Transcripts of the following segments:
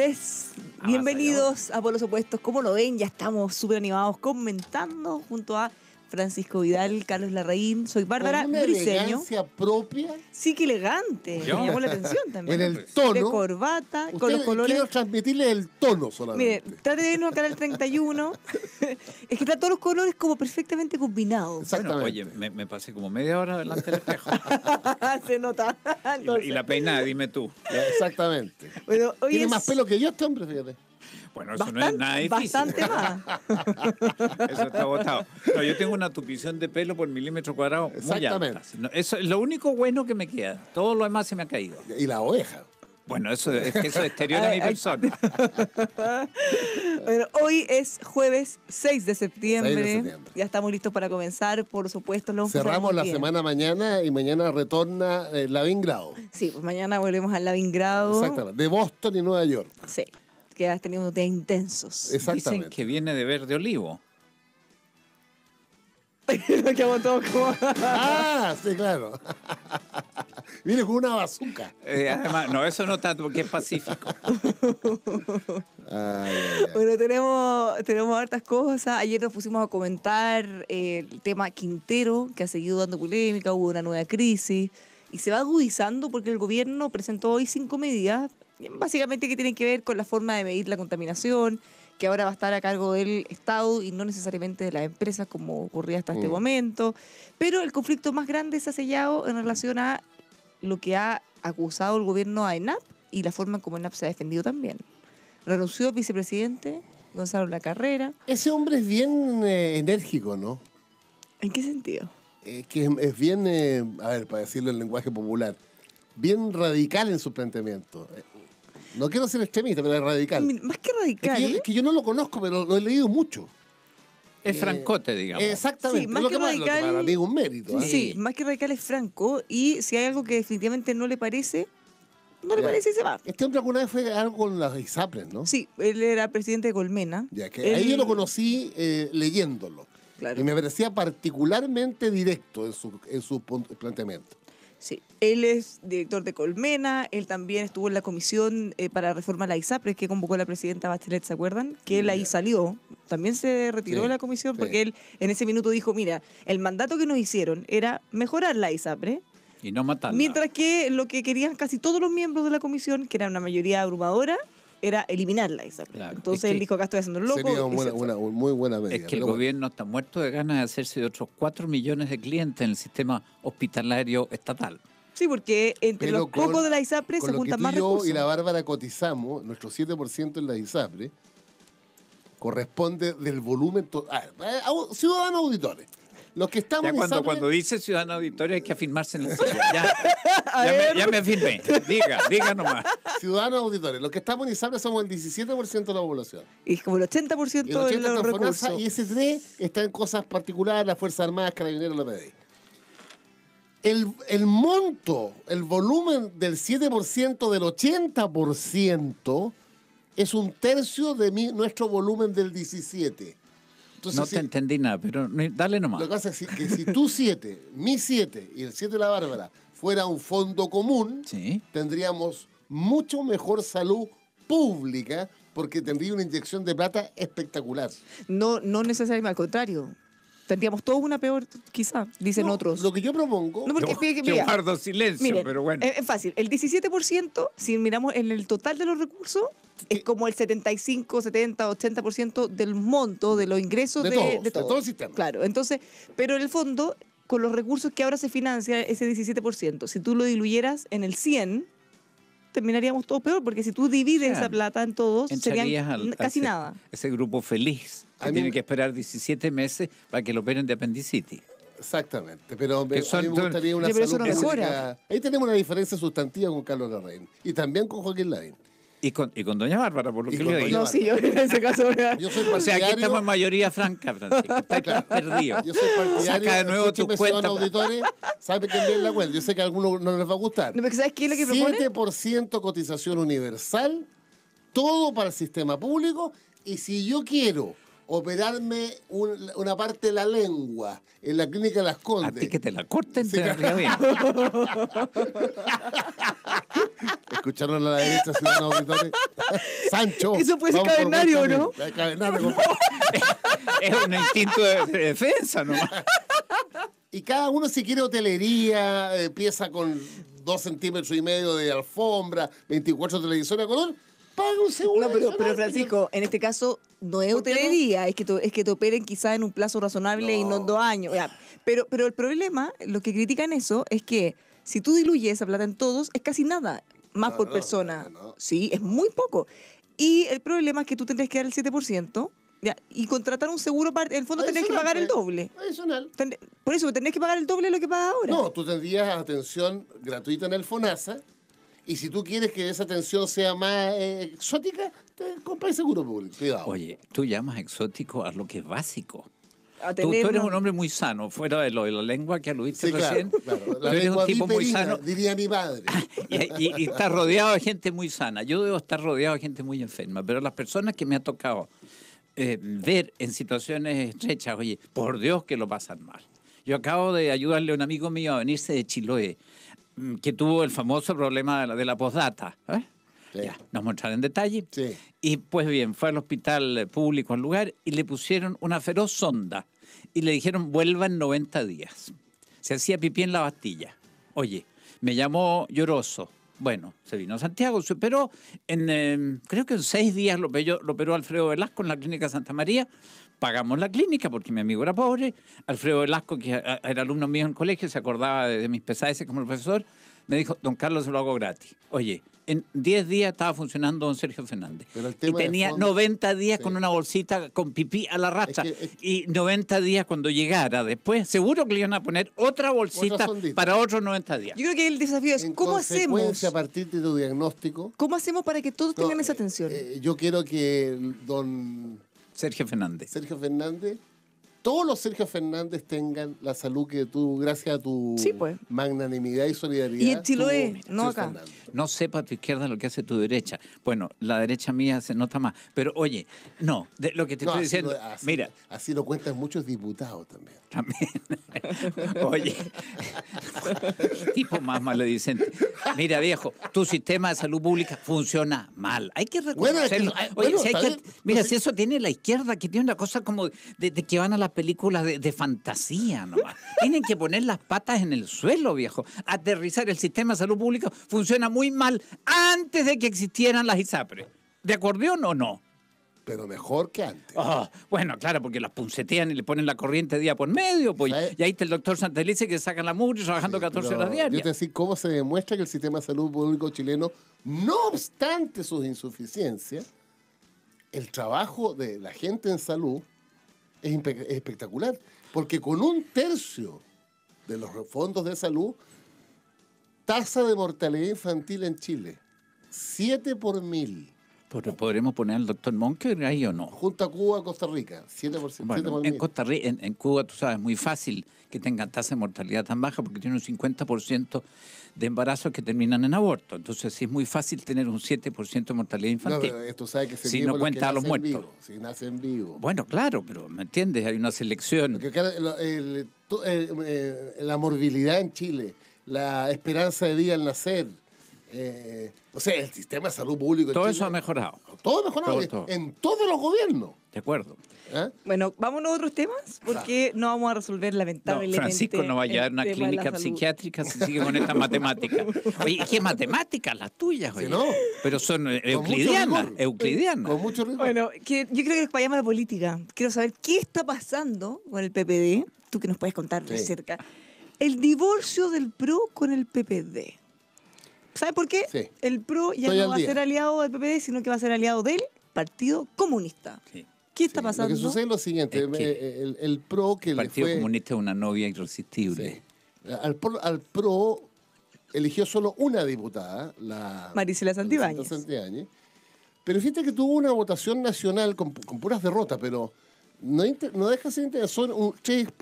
Ah, bienvenidos a Pueblos Opuestos. Como lo ven? Ya estamos súper animados comentando junto a Francisco Vidal, Carlos Larraín, soy Bárbara Con una propia. Sí, que elegante. Me llamó la atención también. En el tono. De corbata, con los colores. Quiero transmitirle el tono solamente. Mire, trate de irnos a Canal 31. es que está todos los colores como perfectamente combinados. Exactamente. oye, me, pasé como media hora delante del espejo. Se nota. Y, la, peinada, dime tú. Exactamente. Bueno, Tiene más pelo que yo este hombre, fíjate. Bueno, eso no es nada Bastante más. eso está agotado. yo tengo una tupición de pelo por milímetro cuadrado. Exactamente. eso es lo único bueno que me queda. Todo lo demás se me ha caído. Y la oveja. Bueno, eso, es que eso a mi persona. hoy es jueves 6 de, septiembre. Ya estamos listos para comenzar, por supuesto. Cerramos la semana mañana y mañana retorna el eh, Sí, pues mañana volvemos al Lavingrado. Exactamente, de Boston y Nueva York. Sí que has tenido unos días intensos. Dicen que viene de verde olivo. ah, sí, claro. Viene con una bazooka. Eh, no, eso no tanto porque es pacífico. bueno, tenemos, tenemos hartas cosas. Ayer nos pusimos a comentar eh, el tema Quintero, que ha seguido dando polémica, hubo una nueva crisis. Y se va agudizando porque el gobierno presentó hoy cinco medidas básicamente que tiene que ver con la forma de medir la contaminación, que ahora va a estar a cargo del Estado y no necesariamente de las empresas como ocurría hasta este mm. momento. Pero el conflicto más grande se ha sellado en relación a lo que ha acusado el gobierno a ENAP y la forma como ENAP se ha defendido también. Renunció vicepresidente Gonzalo La Carrera. Ese hombre es bien eh, enérgico, ¿no? ¿En qué sentido? Eh, que es, bien, eh, a ver, para decirlo en lenguaje popular, bien radical en su planteamiento. No quiero ser extremista, pero es radical. Más que radical. Es que, yo, es ¿eh? que yo no lo conozco, pero lo he leído mucho. Es francote, digamos. Exactamente. más que, radical. Para mí es un mérito. ¿eh? Sí, más que radical es franco. Y si hay algo que definitivamente no le parece, no le parece y se va. Este hombre alguna vez fue algo con las ISAPRES, ¿no? Sí, él era presidente de Colmena. ahí yo lo conocí eh, leyéndolo. Y me parecía particularmente directo en su, en su planteamiento. Sí, él es director de Colmena, él también estuvo en la comisión eh, para reformar la ISAPRE que convocó la presidenta Bachelet, ¿se acuerdan? Que él ahí salió, también se retiró de la comisión porque él en ese minuto dijo, mira, el mandato que nos hicieron era mejorar la ISAPRE. ¿eh? y no matarla. Mientras que lo que querían casi todos los miembros de la comisión, que era una mayoría abrumadora, era eliminarla la Entonces él dijo, acá estoy haciendo loco. Sería una, muy buena Es que el gobierno está muerto de ganas de hacerse de otros 4 millones de clientes en el sistema hospitalario estatal. Sí, porque entre los pocos de la ISAPRE se juntan más recursos. Yo y la Bárbara cotizamos, nuestro 7% en la ISAPRE corresponde del volumen total. ciudadanos auditores que estamos cuando, cuando dice ciudadano auditorio hay que afirmarse en la Ya, me, afirmé. Diga, diga nomás. Ciudadanos auditores, los que estamos en Isabel somos el 17% de la población. Y como el 80%, de los recursos. Y ese 3 está en cosas particulares, las Fuerzas Armadas, Carabineros, la PDI. El, el, monto, el volumen del 7%, del 80%, es un tercio de nuestro volumen del 17% no te entendí nada, pero dale nomás. Lo que pasa es que si tú siete, mi siete y el siete de la Bárbara fuera un fondo común, tendríamos mucho mejor salud pública porque tendría una inyección de plata espectacular. No, no necesariamente, al contrario tendríamos todos una peor, quizá, dicen otros. Lo que yo propongo. No, porque, yo, mira, silencio, pero bueno. Es, fácil. El 17%, si miramos en el total de los recursos, es como el 75, 70, 80% del monto de los ingresos de, todo. sistema. Claro, entonces, pero en el fondo, con los recursos que ahora se financia, ese 17%, si tú lo diluyeras en el 100, terminaríamos todo peor, porque si tú divides esa plata en todos, serían casi nada. Ese grupo feliz que tiene que esperar 17 meses para que lo operen de apendicitis. Exactamente, pero me, una salud Ahí tenemos una diferencia sustantiva con Carlos Larraín y también con Joaquín Lavín. Y con, y con Doña Bárbara, por lo que le No, sí, yo en ese caso. Yo soy o sea, aquí estamos en mayoría franca, Francisco. Está claro. perdido. Yo soy partidario. Saca de nuevo tus cuentas. auditores, sabe que bien la cuenta. Yo sé que a algunos no les va a gustar. No, ¿Sabes qué es lo que proponen? 7% cotización universal, todo para el sistema público. Y si yo quiero operarme una parte de la lengua en la clínica de Las Condes. A ti que te la corten, te la bien. Escucharon a la derecha, ciudadanos auditores. Sancho. Eso fue ser cavernario, ¿no? Es un instinto de, defensa ¿no? Y cada uno si quiere hotelería, eh, pieza con dos centímetros y medio de alfombra, 24 televisores de color paga un seguro. pero, Francisco, en este caso no es hotelería, es que te, es que operen quizá en un plazo razonable y no en dos años. Pero, pero el problema, lo que critican eso, es que si tú diluyes esa plata en todos, es casi nada más por persona. Sí, es muy poco. Y el problema es que tú tendrías que dar el 7%. y contratar un seguro, en el fondo tenés que pagar el pues. doble. Adicional. Por eso, tenés que pagar el doble de lo que pagas ahora. No, tú tendrías atención gratuita en el FONASA y si tú quieres que esa atención sea más eh, exótica, te el seguro público. Oye, tú llamas exótico a lo que es básico. Tú, eres un hombre muy sano, fuera de lo la lengua que aludiste recién. La tú eres un tipo muy sano. Diría mi madre. Ah, y, está rodeado de gente muy sana. Yo debo estar rodeado de gente muy enferma, pero las personas que me ha tocado eh, ver en situaciones estrechas, oye, por Dios que lo pasan mal. Yo acabo de ayudarle a un amigo mío a venirse de Chiloé Mm, que tuvo el famoso problema de la, de postdata. ¿eh? Ya, nos mostraron en detalle. Y pues bien, fue al hospital público al lugar y le pusieron una feroz sonda y le dijeron vuelva en 90 días. Se hacía pipí en la Bastilla. Oye, me llamó lloroso. Bueno, se vino a Santiago, se operó en, em, creo que en seis días lo lo operó Alfredo Velasco en la Clínica Santa María pagamos la clínica porque mi amigo era pobre. Alfredo Velasco, que era alumno mío en colegio, se acordaba de, mis pesades como profesor, me dijo, don Carlos, lo hago gratis. Oye, en 10 días estaba funcionando don Sergio Fernández. Y tenía 90 días con una bolsita con pipí a la racha. Y 90 días cuando llegara después, seguro que le iban a poner otra bolsita para otros 90 días. Yo creo que el desafío es, ¿cómo hacemos? a partir de tu diagnóstico. ¿Cómo hacemos para que todos tengan esa eh, atención? Eh, yo quiero que don Sergio Fernández. Sergio Fernández todos los Sergio Fernández tengan la salud que tú, gracias a tu pues. magnanimidad y solidaridad. Y no sepa tu izquierda lo que hace tu derecha. Bueno, la derecha mía se nota más. Pero oye, no, lo que te estoy diciendo. así, mira. Así lo cuentan muchos diputados también. También. oye, tipo más maledicente. Mira, viejo, tu sistema de salud pública funciona mal. Hay que reconocerlo. mira, si eso tiene la izquierda, que tiene una cosa como de que van a la películas de, fantasía nomás. Tienen que poner las patas en el suelo, viejo. Aterrizar el sistema de salud pública funciona muy mal antes de que existieran las ISAPRES. ¿De acordeón o no? pero mejor que antes. Ah, bueno, claro, porque las puncetean y le ponen la corriente día por medio, pues. Y ahí está el doctor Santelice que sacan la mugre trabajando 14 horas diarias. Yo te decía cómo se demuestra que el sistema de salud público chileno, no obstante sus insuficiencias, el trabajo de la gente en salud es espectacular, porque con un tercio de los fondos de salud, tasa de mortalidad infantil en Chile, 7 por mil. ¿Podremos poner al doctor Monker ahí o no? Junta Cuba, Costa Rica, 7%. en Costa Rica, en, Cuba, tú sabes, es muy fácil que tengan tasa de mortalidad tan baja porque tiene un 50% de embarazos que terminan en aborto. Entonces, sí es muy fácil tener un 7% de mortalidad infantil. esto sabe que se si no cuenta a los muertos. si nacen vivos. Bueno, claro, pero ¿me entiendes? Hay una selección. Eh, la morbilidad en Chile, la esperanza de vida al nacer eh, o sea, el sistema de salud público. Todo eso ha mejorado. Todo ha mejorado en todos los gobiernos. De acuerdo. ¿Eh? Bueno, vámonos a otros temas porque no vamos a resolver lamentablemente. Francisco no va a una clínica psiquiátrica si sigue con esta matemática Oye, ¿qué matemáticas las tuyas? pero son eh, euclidianas. Con mucho rigor. Bueno, yo creo que vayamos a la política. Quiero saber qué está pasando con el PPD. Tú que nos puedes contar de cerca. El divorcio del PRO con el PPD. ¿Sabe por qué? El PRO ya no va a ser aliado del PPD, sino que va a ser aliado del Partido Comunista. ¿Qué está pasando? Lo que sucede es lo siguiente, eh, eh, el, PRO que... El Partido Comunista es una novia irresistible. Al, PRO eligió solo una diputada, la... Marisela Santibáñez. Pero fíjate que tuvo una votación nacional con puras derrotas, pero no, deja de ser interesante, son un 6,2,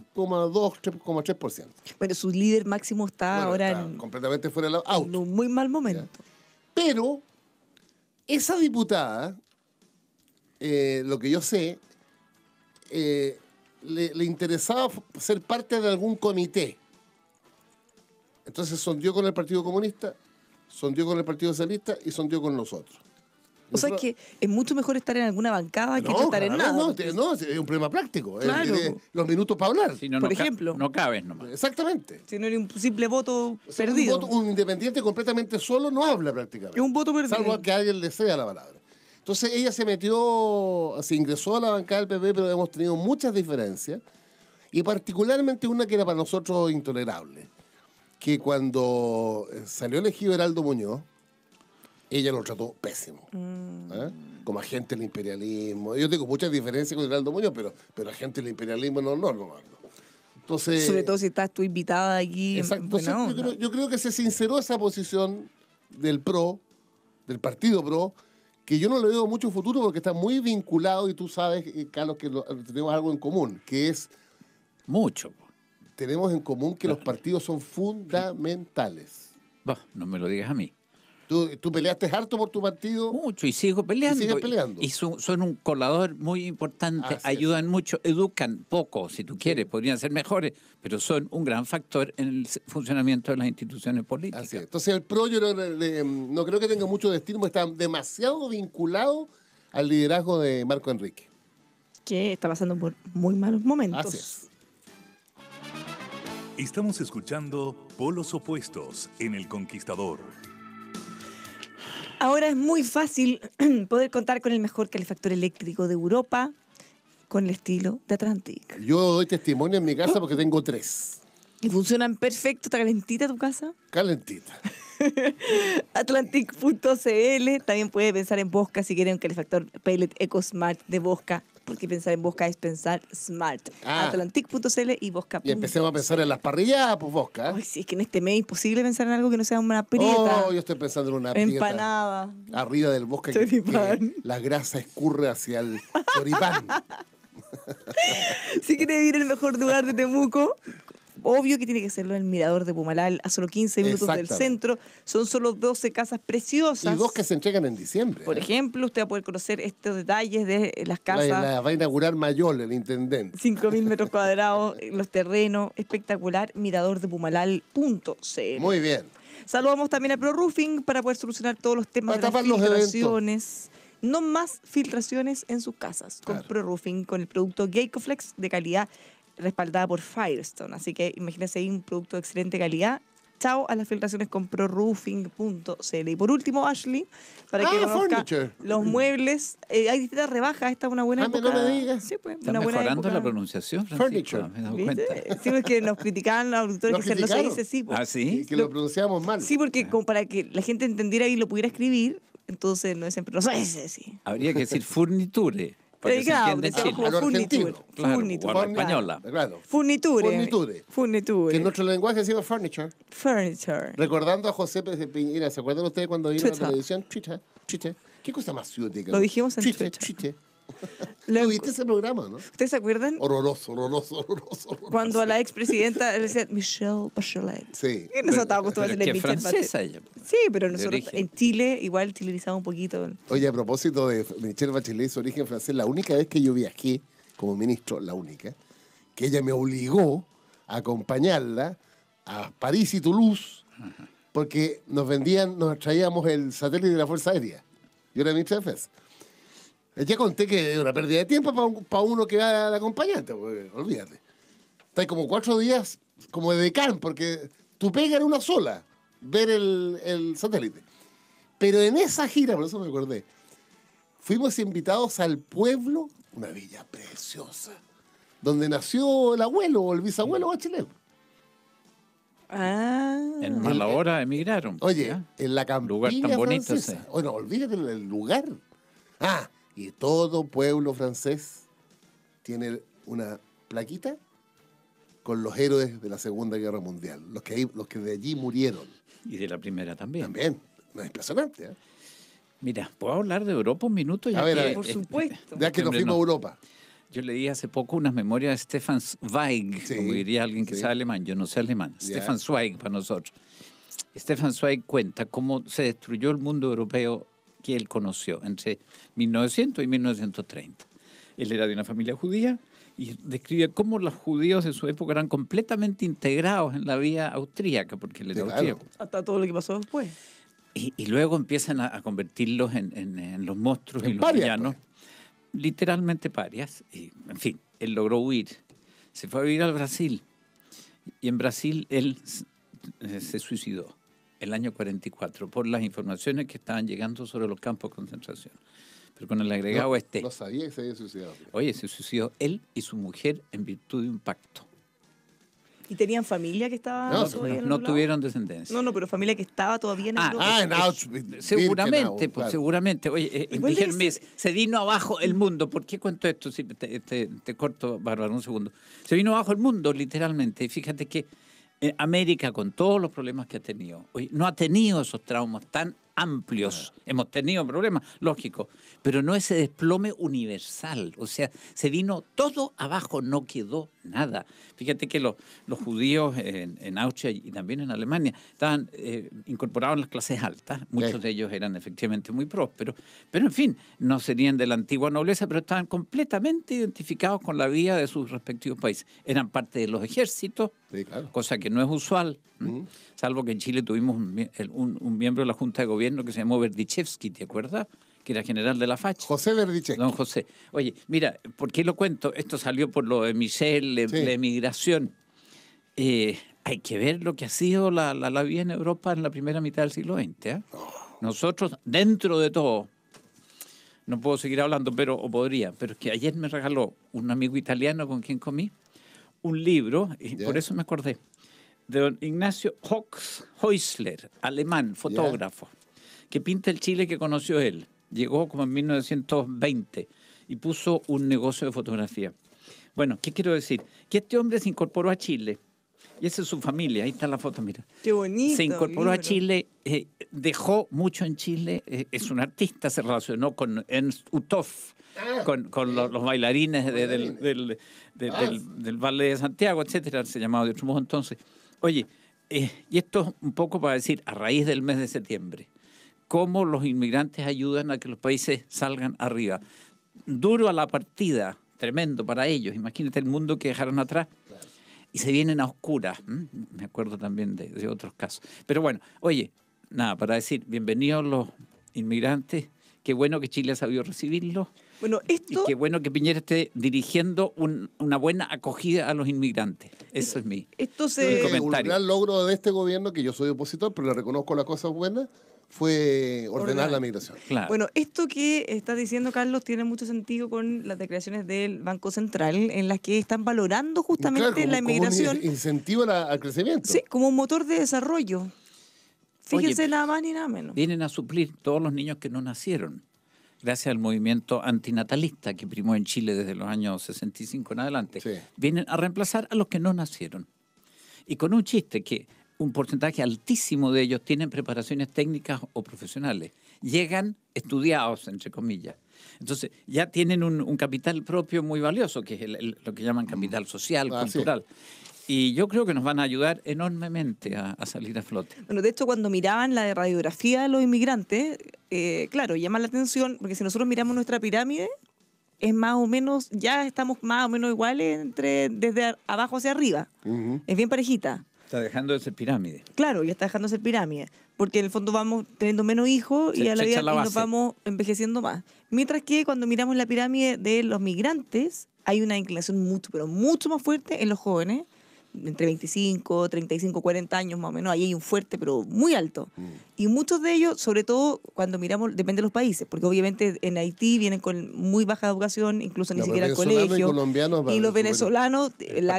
3,3%. Pero su líder máximo está ahora en, completamente fuera un muy mal momento. Pero esa diputada, eh, lo que yo sé, eh, le, le, interesaba ser parte de algún comité. Entonces sondió con el Partido Comunista, sondió con el Partido Socialista y sondió con nosotros. O sea, que es mucho mejor estar en alguna bancada que no estar en nada. No, es un problema práctico. los minutos para hablar. Por ejemplo. no cabes nomás. Exactamente. Si no es un simple voto perdido. Un, independiente completamente solo no habla prácticamente. Es un voto perdido. Salvo que alguien le sea la palabra. Entonces ella se metió, se ingresó a la bancada del PP, pero hemos tenido muchas diferencias. Y particularmente una que era para nosotros intolerable. Que cuando eh, salió elegido Heraldo Muñoz, ella lo trató pésimo. Mm. ¿eh? Como agente del imperialismo. Yo tengo muchas diferencias con Heraldo Muñoz, pero, pero agente del imperialismo no, lo no. Entonces, Sobre todo si estás tú invitada aquí. Exacto. yo, creo, que se sinceró esa posición del PRO, del partido PRO, que yo no le veo mucho futuro porque está muy vinculado y tú sabes, eh, Carlos, que tenemos algo en común, que es... Mucho. Tenemos en común que los partidos son fundamentales. no me lo digas a mí. Tú, peleaste harto por tu partido. Mucho, y sigo peleando. Y, peleando. y son, un colador muy importante, ayudan mucho, educan poco, si tú quieres, podrían ser mejores, pero son un gran factor en el funcionamiento de las instituciones políticas. Así es. Entonces el PRO mm, no, creo que tenga mucho destino, está demasiado vinculado al liderazgo de Marco Enrique. Que está pasando por muy malos momentos. Así Estamos escuchando Polos Opuestos en El Conquistador. Ahora es muy fácil poder contar con el mejor calefactor eléctrico de Europa con el estilo de Atlantic. Yo doy testimonio en mi casa porque tengo tres. ¿Y funcionan perfecto? ¿Está calentita tu casa? Calentita. Atlantic.cl. También puede pensar en Bosca si quiere un calefactor Pellet Eco Smart de Bosca porque pensar en Bosca es pensar smart. Ah. Atlantic.cl y Bosca. Y empecemos a pensar en las parrilladas, pues Bosca. Ay, sí, es que en este mes es imposible pensar en algo que no sea una prieta. Oh, yo estoy pensando en una Empanada. arriba del Bosca. Que, que la grasa escurre hacia el choripán. si quieres ir al mejor lugar de Temuco, obvio que tiene que serlo el mirador de Pumalal, a solo 15 minutos del centro. Son solo 12 casas preciosas. Y dos que se entregan en diciembre. Por ¿eh? ejemplo, usted va a poder conocer estos detalles de las casas. La, va a inaugurar Mayol, el intendente. 5.000 metros cuadrados, los terrenos, espectacular, mirador de Muy bien. Saludamos también a Roofing para poder solucionar todos los temas de las filtraciones. no más filtraciones en sus casas con Pro Roofing, con el producto GeicoFlex de calidad respaldada por Firestone. Así que imagínense ahí un producto de excelente calidad. Chao a las filtraciones con proroofing.cl. Y por último, Ashley, para ah, que conozca furniture. los mm. muebles. Eh, hay distintas rebajas, esta es una buena ah, época. No me digas. Sí, pues, Está mejorando la pronunciación, Francisco. Furniture. Sí, que nos criticaban los auditores. que criticaron? se dice sí. Pues. Ah, sí. que lo, pronunciamos mal. Sí, porque como para que la gente entendiera y lo pudiera escribir, entonces no es siempre es sí. Habría que decir furniture. Predicado, que se como furniture. Claro, española. Claro. Furniture. Furniture. Furniture. Que en nuestro lenguaje se llama furniture. Furniture. Recordando a José Pérez de Piñera, ¿se acuerdan ustedes cuando vino a la televisión? Twitter. Twitter. ¿Qué cosa más ciútica? Lo dijimos en Twitter. Twitter. ¿Tuviste ese programa, no? ¿Ustedes se acuerdan? Horroroso, horroroso, horroroso. Cuando a la expresidenta le decían Michelle Bachelet. Sí. nosotros estábamos pues. Sí, pero nosotros en Chile igual chilenizamos un poquito. Oye, a propósito de Michelle Bachelet su origen francés, la única vez que yo viajé como ministro, la única, que ella me obligó a acompañarla a París y Toulouse, porque nos vendían, nos traíamos el satélite de la Fuerza Aérea. Yo era mi de ya conté que es una pérdida de tiempo para uno que va al acompañante, compañía. Pues, olvídate. Está como cuatro días como de decán, porque tu pega era una sola, ver el, satélite. Pero en esa gira, por eso me acordé, fuimos invitados al pueblo, una villa preciosa, donde nació el abuelo o el bisabuelo a Ah. En mala hora emigraron. Oye, en la campiña lugar tan bonito, Bueno, olvídate del lugar. Ah, y todo pueblo francés tiene una plaquita con los héroes de la Segunda Guerra Mundial, los que, los que de allí murieron. Y de la primera también. También, no es impresionante. ¿eh? Mira, ¿puedo hablar de Europa un minuto? Ya a ver, por supuesto. Ya que nos este, fuimos a Europa. Yo leí hace poco unas memorias de Stefan Zweig, como diría alguien que sea sabe alemán, yo no sé alemán, Stefan Zweig para nosotros. Stefan Zweig cuenta cómo se destruyó el mundo europeo que él conoció entre 1900 y 1930. Él era de una familia judía y describe cómo los judíos en su época eran completamente integrados en la vida austríaca, porque le tiempo Hasta todo lo que pasó después. Y, luego empiezan a, convertirlos en, los monstruos y los villanos. Pues. Literalmente parias. Y, en fin, él logró huir. Se fue a vivir al Brasil. Y en Brasil él eh, se suicidó el año 44 por las informaciones que estaban llegando sobre los campos de concentración. Pero con el agregado este. No sabía que se había suicidado. Oye, se suicidó él y su mujer en virtud de un pacto. ¿Y tenían familia que estaba No, no, tuvieron descendencia. No, no, pero familia que estaba todavía en ah, ah en Auschwitz. Eh, seguramente, pues, seguramente. Oye, eh, se vino abajo el mundo. ¿Por qué cuento esto? te, corto, Bárbara, un segundo. Se vino abajo el mundo, literalmente. fíjate que América, con todos los problemas que ha tenido, no ha tenido esos traumas tan amplios. Hemos tenido problemas, lógico, pero no ese desplome universal. O sea, se vino todo abajo, no quedó nada. Fíjate que los, los judíos en, en, Austria y también en Alemania estaban eh, incorporados en las clases altas. Muchos de ellos eran efectivamente muy prósperos, pero en fin, no serían de la antigua nobleza, pero estaban completamente identificados con la vida de sus respectivos países. Eran parte de los ejércitos, cosa que no es usual, salvo que en Chile tuvimos un, un miembro de la Junta de Gobierno lo que se llamó Verdichevsky, ¿te acuerdas? que era general de la facha. José Berdichevsky. Don José. Oye, mira, ¿por qué lo cuento? Esto salió por lo de Michel, la emigración. Eh, hay que ver lo que ha sido la, la, vida en Europa en la primera mitad del siglo XX. ¿eh? Oh. Nosotros, dentro de todo, no puedo seguir hablando, pero o podría, pero es que ayer me regaló un amigo italiano con quien comí un libro, y por eso me acordé, de don Ignacio Hox, Heusler, alemán, fotógrafo que pinta el Chile que conoció él. Llegó como en 1920 y puso un negocio de fotografía. Bueno, ¿qué quiero decir? Que este hombre se incorporó a Chile. Y esa es su familia, ahí está la foto, mira. Qué bonito. Se incorporó a Chile, eh, dejó mucho en Chile, eh, es un artista, se relacionó con Ernst Utoff, ah. con, los, bailarines, del, del, de, ah. Valle de Santiago, etcétera, se llamaba de otro modo entonces. Oye, eh, y esto un poco para decir, a raíz del mes de septiembre, cómo los inmigrantes ayudan a que los países salgan arriba. Duro a la partida, tremendo para ellos. Imagínate el mundo que dejaron atrás. Y se vienen a oscuras. Me acuerdo también de, otros casos. Pero bueno, oye, nada, para decir, bienvenidos los inmigrantes. Qué bueno que Chile ha sabido recibirlos. Bueno, esto... Y qué bueno que Piñera esté dirigiendo una buena acogida a los inmigrantes. Eso es mi, esto se... El gran logro de este gobierno, que yo soy opositor, pero le reconozco las cosas buenas, fue ordenar la migración. Bueno, esto que está diciendo, Carlos, tiene mucho sentido con las declaraciones del Banco Central, en las que están valorando justamente la inmigración. Como incentivo al crecimiento. Sí, como un motor de desarrollo. Fíjense la nada más ni nada menos. Vienen a suplir todos los niños que no nacieron, gracias al movimiento antinatalista que primó en Chile desde los años 65 en adelante. Vienen a reemplazar a los que no nacieron. Y con un chiste que un porcentaje altísimo de ellos tienen preparaciones técnicas o profesionales. Llegan estudiados, entre comillas. Entonces, ya tienen un, capital propio muy valioso, que es lo que llaman capital mm. social, cultural. Y yo creo que nos van a ayudar enormemente a, salir a flote. Bueno, de hecho, cuando miraban la radiografía de los inmigrantes, eh, claro, llama la atención, porque si nosotros miramos nuestra pirámide, es más o menos, ya estamos más o menos iguales entre desde abajo hacia arriba. Es bien parejita. Está dejando de ser pirámide. Claro, ya está dejando de ser pirámide, porque en el fondo vamos teniendo menos hijos y a la vida nos vamos envejeciendo más. Mientras que cuando miramos la pirámide de los migrantes, hay una inclinación mucho, pero mucho más fuerte en los jóvenes entre 25, 35, 40 años más o menos, ahí hay un fuerte, pero muy alto. Mm. Y muchos de ellos, sobre todo cuando miramos, depende de los países, porque obviamente en Haití vienen con muy baja educación, incluso ni siquiera al colegio. Y, los venezolanos, eh, la,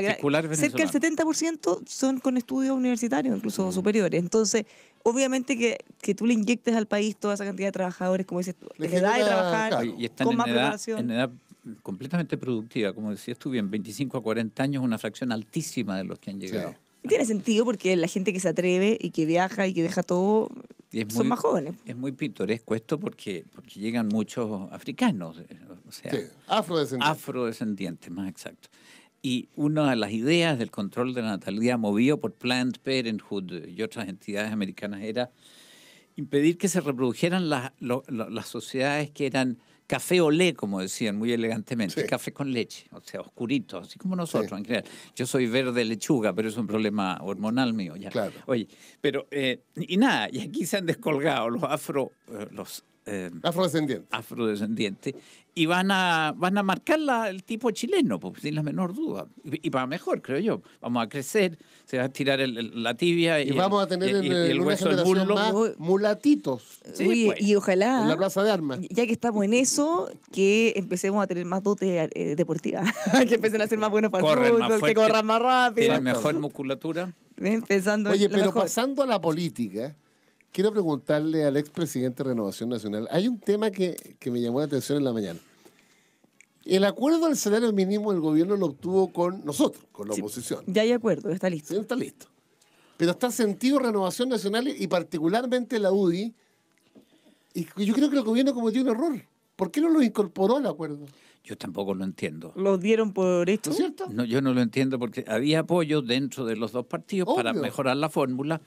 cerca del 70% son con estudios universitarios, incluso mm. superiores. Entonces, obviamente que, que, tú le inyectes al país toda esa cantidad de trabajadores, como dices tú, en edad de trabajar, con más preparación completamente productiva, como decía tú bien, 25 a 40 años, una fracción altísima de los que han llegado. tiene sentido porque la gente que se atreve y que viaja y que deja todo son más jóvenes. Es muy pintoresco esto porque, llegan muchos africanos, eh, o sea, sí, afrodescendientes. afrodescendientes, más exacto. Y una de las ideas del control de la natalidad movido por Planned Parenthood y otras entidades americanas era impedir que se reprodujeran las, las sociedades que eran café olé, como decían muy elegantemente, café con leche, o sea, oscurito, así como nosotros Yo soy verde lechuga, pero es un problema hormonal mío ya. Claro. Oye, pero, eh, y nada, y aquí se han descolgado los afro, eh, los Em, afrodescendiente. afrodescendiente. Y van a, van a marcar el tipo chileno, pues, sin la menor duda. Y, para mejor, creo yo. Vamos a crecer, se va a tirar la tibia. Y, vamos a tener el, una generación más mulatitos. Pues. y ojalá. En la plaza de armas. Ya que estamos en eso, que empecemos a tener más dotes eh, deportivas. que empecen a ser más buenos para que corran más rápido. la mejor musculatura. Oye, pero pasando a la política quiero preguntarle al expresidente de Renovación Nacional. Hay un tema que, que me llamó la atención en la mañana. El acuerdo al salario mínimo el gobierno lo obtuvo con nosotros, con la oposición. Ya hay acuerdo, está listo. está listo. Pero está sentido Renovación Nacional y particularmente la UDI. Y yo creo que el gobierno cometió un error. ¿Por qué no lo incorporó al acuerdo? Yo tampoco lo entiendo. ¿Lo dieron por esto? cierto? No, yo no lo entiendo porque había apoyo dentro de los dos partidos para mejorar la fórmula.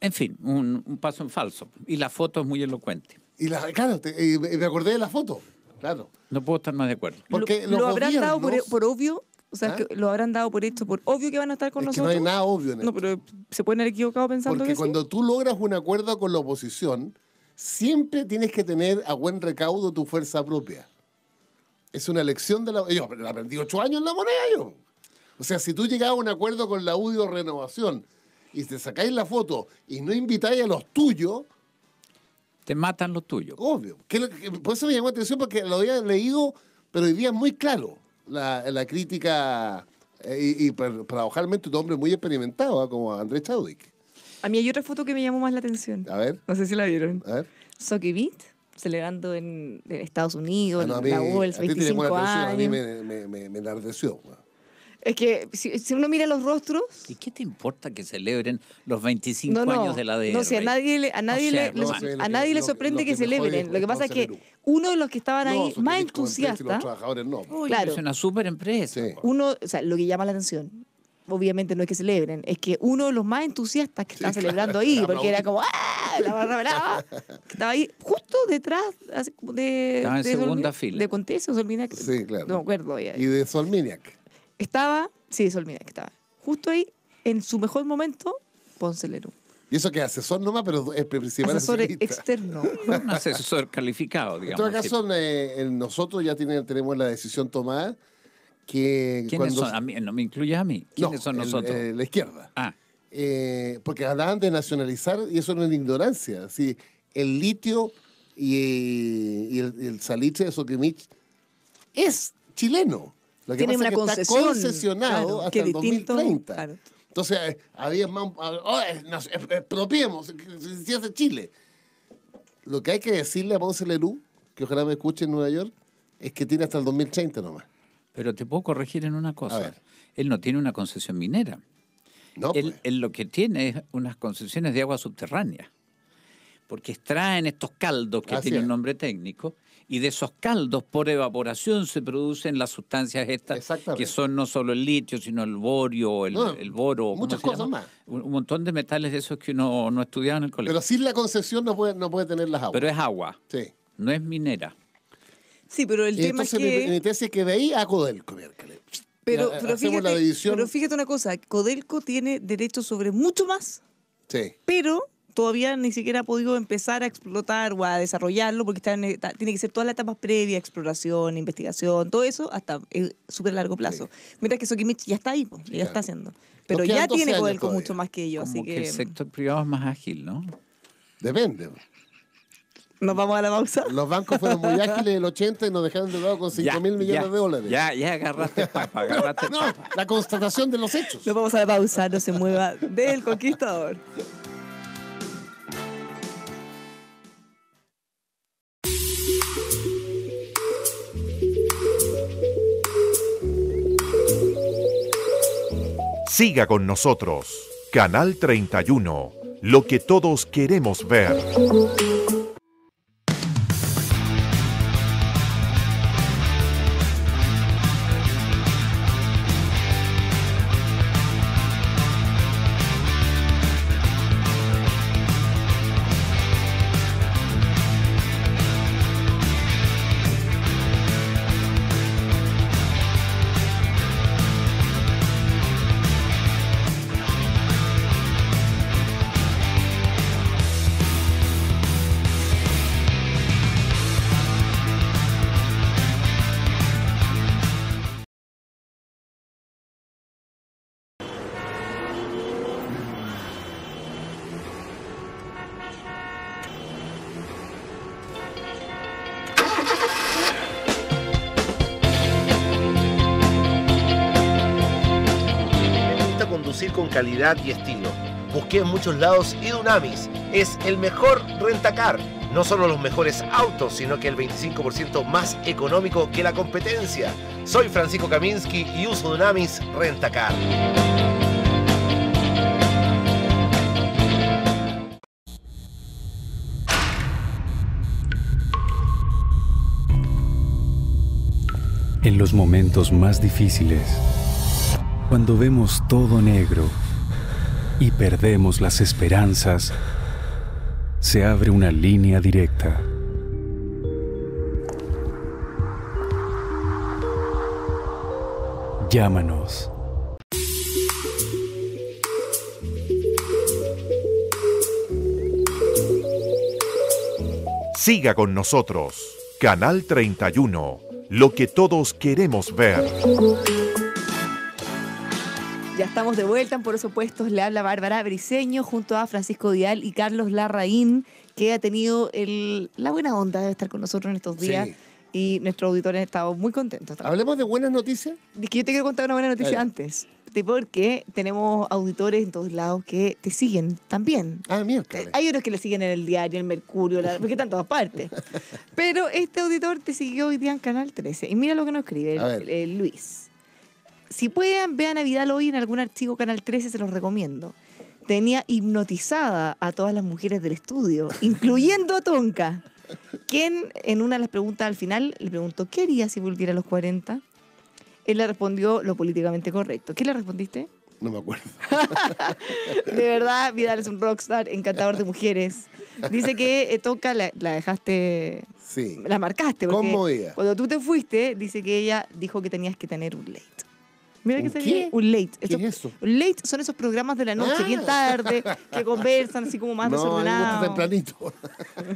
En fin, un, paso en falso. Y la foto es muy elocuente. Y claro, me acordé de la foto. Claro. No puedo estar más de acuerdo. lo, habrán dado por, obvio o sea, lo habrán dado por esto, por obvio que van a estar con nosotros. Que no hay nada obvio en eso. No, pero se pueden haber equivocado pensando Porque cuando tú logras un acuerdo con la oposición, siempre tienes que tener a buen recaudo tu fuerza propia. Es una elección de la... Yo la ocho años en la moneda, yo. O sea, si tú llegabas a un acuerdo con la audio Renovación y te sacáis la foto y no invitáis a los tuyos, te matan los tuyos. Obvio. Que, por eso me llamó la atención porque lo había leído, pero hoy muy claro la, la crítica eh, y, y, y paradojalmente un hombre muy experimentado, ¿eh? como Andrés Chadwick. A mí hay otra foto que me llamó más la atención. A ver. No sé si la vieron. A ver. Socky Beat celebrando en, Estados Unidos, ah, en la bolsa a años. a mí me, me, me, me enardeció. Es que si, uno mira los rostros. ¿Y qué te importa que celebren los 25 años de la DR? No, sé, a nadie le, a nadie a nadie le sorprende que, celebren. Lo que pasa es que uno de los que estaban ahí más entusiasta. trabajadores no. es una super empresa. Uno, o sea, lo que llama la atención, obviamente no es que celebren, es que uno de los más entusiastas que están celebrando ahí, porque era como ¡ah! La barra estaba ahí justo detrás de. de segunda fila. De Solminiac. Sí, claro. No me Y de Solminiac. Estaba, sí, se olvida que estaba. Justo ahí, en su mejor momento, Ponce Y eso que asesor nomás, pero es principal. Asesor externo. Un asesor calificado, digamos. En todo caso, eh, nosotros ya tenemos la decisión tomada que. ¿Quiénes son? no me incluyes a mí. ¿Quiénes son nosotros? Eh, la izquierda. Ah. Eh, porque hablaban de nacionalizar y eso no es ignorancia. ¿sí? El litio y, el, salitre de Soquimich es chileno. Tiene que una es concesionado hasta el 2030. Entonces, había más. Oh, hace Chile. Lo que hay que decirle a Ponce Lerú, que ojalá me escuche en Nueva York, es que tiene hasta el 2030 nomás. Pero te puedo corregir en una cosa. Él no tiene una concesión minera. No, pues. él, lo que tiene es unas concesiones de agua subterránea, porque extraen estos caldos que tienen un nombre técnico y de esos caldos por evaporación se producen las sustancias estas que son no solo el litio, sino el borio, el, boro. Muchas cosas más. Un, montón de metales de esos que uno no estudiaba en el colegio. Pero sin la concesión no puede, no puede tener las aguas. Pero es agua. Sí. No es minera. Sí, pero el tema es que... mi tesis que veí a Codelco, pero, fíjate, pero fíjate una cosa, Codelco tiene derechos sobre mucho más, sí. pero todavía ni siquiera ha podido empezar a explotar o a desarrollarlo porque e-, tiene que ser todas las etapas previas, exploración, investigación, todo eso hasta el eh, súper largo plazo. Mientras que Sokimich ya está ahí, ya está haciendo. Pero ya tiene poder con mucho más que ellos. que... el sector privado es más ágil, ¿no? Depende. Nos vamos a la pausa. Los bancos fueron muy ágiles el 80 y nos dejaron de lado con 5 mil millones de dólares. Ya, ya agarraste agarraste no, La constatación de los hechos. Nos vamos a la pausa, no se mueva del conquistador. Siga con nosotros. Canal 31. Lo que todos queremos ver. calidad y estilo. Busqué en muchos lados y Dunamis es el mejor rentacar. No solo los mejores autos, sino que el 25% más económico que la competencia. Soy Francisco Kaminsky y uso Dunamis Rentacar. En los momentos más difíciles, cuando vemos todo negro, y perdemos las esperanzas, se abre una línea directa. Llámanos. Siga con nosotros, Canal 31, lo que todos queremos ver. Ya estamos de vuelta Por supuesto, Le habla Bárbara Briseño junto a Francisco Dial y Carlos Larraín, que ha tenido el, la buena onda de estar con nosotros en estos días. Y nuestro auditor ha estado muy contento. ¿Hablemos de buenas noticias? Es que yo te quiero contar una buena noticia antes. Porque tenemos auditores en todos lados que te siguen también. Ah, eh, Hay unos que le siguen en el diario, el Mercurio, porque están en todas partes. Pero este auditor te siguió hoy día en Canal 13. Y mira lo que nos escribe Luis si pueden, vean a Vidal hoy en algún archivo Canal 13, se los recomiendo. Tenía hipnotizada a todas las mujeres del estudio, incluyendo a Tonka, quien en una de las preguntas al final le preguntó, ¿qué haría si volviera a los 40? Él le respondió lo políticamente correcto. ¿Qué le respondiste? No me acuerdo. de verdad, Vidal es un rockstar, encantador de mujeres. Dice que eh, Tonka la, dejaste. Sí. La marcaste. Cuando tú te fuiste, dice que ella dijo que tenías que tener un late. Mira que sería un late. ¿Qué Late son esos programas de la noche, ah. bien tarde, que conversan así como más no, desordenados. tempranito.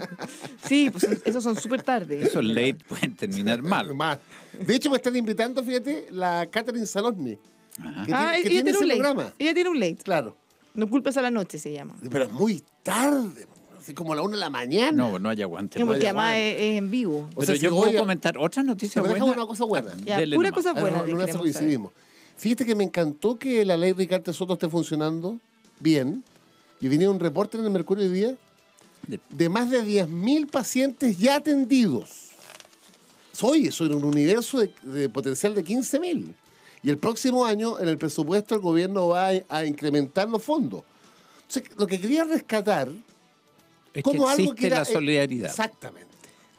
sí, pues esos son súper tarde. Esos late pueden terminar mal. mal. De hecho, me están invitando, fíjate, la Catherine Salosny. ah, ella tiene, un late. Ella tiene un late. Claro. No culpes a la noche se llama. Pero es muy tarde así como a la una de la mañana. No, no hay aguante. porque además es, en vivo. Pero yo voy puedo a... comentar otra noticia buena. una cosa buena. Ya, cosa ah, buena. no, no, no Fíjate que me encantó que la ley Ricardo Soto esté funcionando bien. Y vine un reporte en el Mercurio hoy día de más de 10.000 pacientes ya atendidos. Oye, en un universo de, potencial de 15.000. Y el próximo año, en el presupuesto, el gobierno va a, incrementar los fondos. Entonces, lo que quería rescatar es que la e- solidaridad. Exactamente.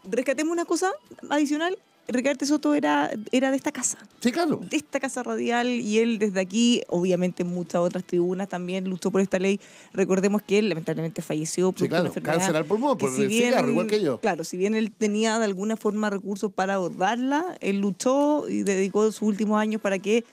Rescatemos una cosa adicional Ricardo Soto era, era de esta casa. Sí, claro. De esta casa radial y él desde aquí, obviamente muchas otras tribunas también luchó por esta ley. Recordemos que él lamentablemente falleció por sí, claro, por si bien, igual que yo. Claro, si bien él tenía de alguna forma recursos para abordarla, él luchó y dedicó sus últimos años para que